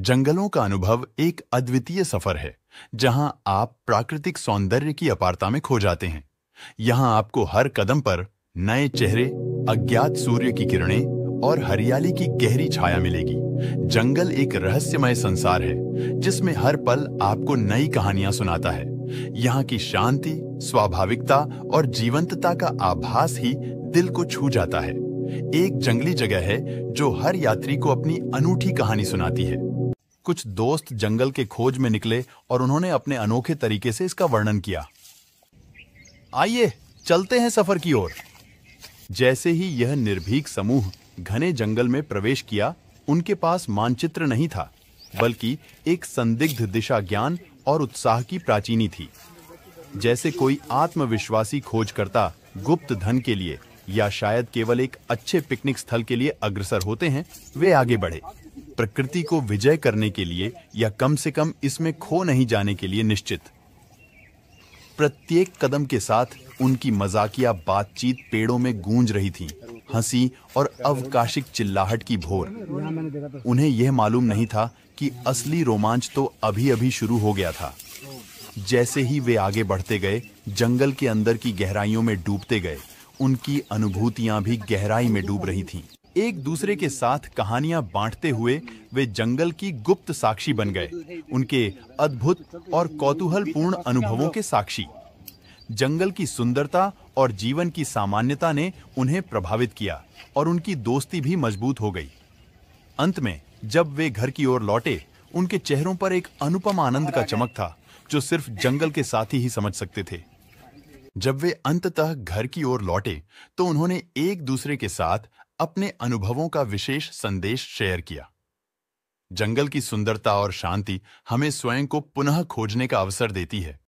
जंगलों का अनुभव एक अद्वितीय सफर है जहां आप प्राकृतिक सौंदर्य की अपारता में खो जाते हैं यहां आपको हर कदम पर नए चेहरे अज्ञात सूर्य की किरणें और हरियाली की गहरी छाया मिलेगी जंगल एक रहस्यमय संसार है जिसमें हर पल आपको नई कहानियां सुनाता है यहाँ की शांति स्वाभाविकता और जीवंतता का आभास ही दिल को छू जाता है एक जंगली जगह है जो हर यात्री को अपनी अनूठी कहानी सुनाती है कुछ दोस्त जंगल के खोज में निकले और उन्होंने अपने अनोखे तरीके से इसका वर्णन किया आइए चलते हैं सफर की ओर जैसे ही यह निर्भीक समूह घने जंगल में प्रवेश किया उनके पास मानचित्र नहीं था बल्कि एक संदिग्ध दिशा ज्ञान और उत्साह की प्राचीनी थी जैसे कोई आत्मविश्वासी खोजकर्ता गुप्त धन के लिए या शायद केवल एक अच्छे पिकनिक स्थल के लिए अग्रसर होते हैं वे आगे बढ़े प्रकृति को विजय करने के लिए या कम से कम इसमें खो नहीं जाने के लिए निश्चित प्रत्येक कदम के साथ उनकी मजाकिया बातचीत पेड़ों में गूंज रही थी हंसी और अवकाशिक चिल्लाहट की भोर उन्हें यह मालूम नहीं था कि असली रोमांच तो अभी अभी शुरू हो गया था जैसे ही वे आगे बढ़ते गए जंगल के अंदर की गहराइयों में डूबते गए उनकी अनुभूतियां भी गहराई में डूब रही थीं। एक दूसरे के साथ कहानियां बांटते हुए वे जंगल की गुप्त साक्षी बन गए उनके अद्भुत और कौतूहलपूर्ण अनुभवों के साक्षी जंगल की सुंदरता और जीवन की सामान्यता ने उन्हें प्रभावित किया और उनकी दोस्ती भी मजबूत हो गई अंत में जब वे घर की ओर लौटे उनके चेहरों पर एक अनुपम आनंद का चमक था जो सिर्फ जंगल के साथी ही समझ सकते थे जब वे अंततः घर की ओर लौटे तो उन्होंने एक दूसरे के साथ अपने अनुभवों का विशेष संदेश शेयर किया जंगल की सुंदरता और शांति हमें स्वयं को पुनः खोजने का अवसर देती है